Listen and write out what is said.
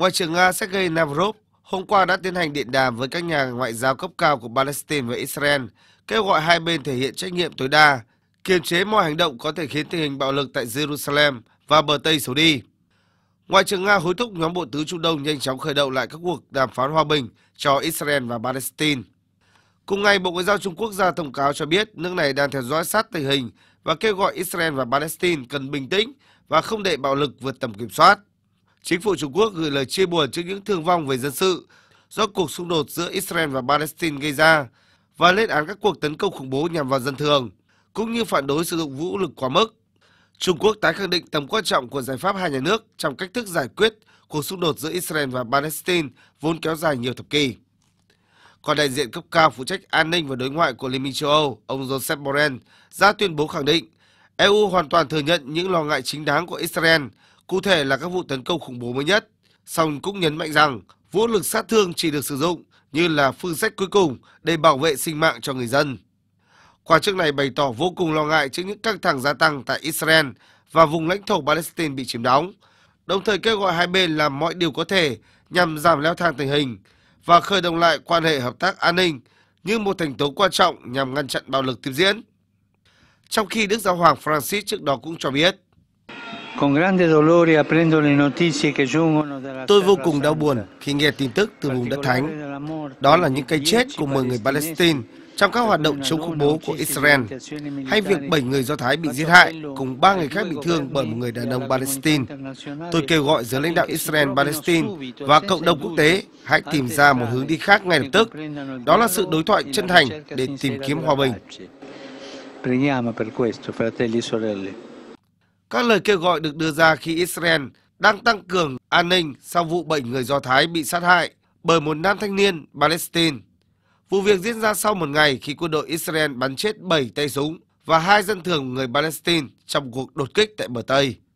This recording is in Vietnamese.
Ngoại trưởng Nga Sergei Lavrov hôm qua đã tiến hành điện đàm với các nhà ngoại giao cấp cao của Palestine và Israel, kêu gọi hai bên thể hiện trách nhiệm tối đa, kiềm chế mọi hành động có thể khiến tình hình bạo lực tại Jerusalem và bờ Tây xấu đi. Ngoại trưởng Nga hối thúc nhóm bộ tứ Trung Đông nhanh chóng khởi động lại các cuộc đàm phán hòa bình cho Israel và Palestine. Cùng ngày, Bộ Ngoại giao Trung Quốc ra thông cáo cho biết nước này đang theo dõi sát tình hình và kêu gọi Israel và Palestine cần bình tĩnh và không để bạo lực vượt tầm kiểm soát. Chính phủ Trung Quốc gửi lời chia buồn trước những thương vong về dân sự do cuộc xung đột giữa Israel và Palestine gây ra và lên án các cuộc tấn công khủng bố nhằm vào dân thường, cũng như phản đối sử dụng vũ lực quá mức. Trung Quốc tái khẳng định tầm quan trọng của giải pháp hai nhà nước trong cách thức giải quyết cuộc xung đột giữa Israel và Palestine vốn kéo dài nhiều thập kỷ. Còn đại diện cấp cao phụ trách an ninh và đối ngoại của Liên minh châu Âu, ông Joseph Borrell, ra tuyên bố khẳng định EU hoàn toàn thừa nhận những lo ngại chính đáng của Israel cụ thể là các vụ tấn công khủng bố mới nhất, song cũng nhấn mạnh rằng vũ lực sát thương chỉ được sử dụng như là phương sách cuối cùng để bảo vệ sinh mạng cho người dân. Quả chức này bày tỏ vô cùng lo ngại trước những căng thẳng gia tăng tại Israel và vùng lãnh thổ Palestine bị chiếm đóng, đồng thời kêu gọi hai bên làm mọi điều có thể nhằm giảm leo thang tình hình và khởi động lại quan hệ hợp tác an ninh như một thành tố quan trọng nhằm ngăn chặn bạo lực tiếp diễn. Trong khi Đức Giáo hoàng Francis trước đó cũng cho biết, Tôi vô cùng đau buồn khi nghe tin tức từ vùng đất thánh. Đó là những cái chết của 10 người Palestine trong các hoạt động chống khủng bố của Israel, hay việc 7 người Do Thái bị giết hại cùng 3 người khác bị thương bởi một người đàn ông Palestine. Tôi kêu gọi giới lãnh đạo Israel, Palestine và cộng đồng quốc tế hãy tìm ra một hướng đi khác ngay lập tức. Đó là sự đối thoại chân thành để tìm kiếm hòa bình. Preghiamo per questo, fratelli e sorelle. Các lời kêu gọi được đưa ra khi Israel đang tăng cường an ninh sau vụ 7 người Do Thái bị sát hại bởi một nam thanh niên Palestine. Vụ việc diễn ra sau một ngày khi quân đội Israel bắn chết 7 tay súng và hai dân thường người Palestine trong cuộc đột kích tại bờ Tây.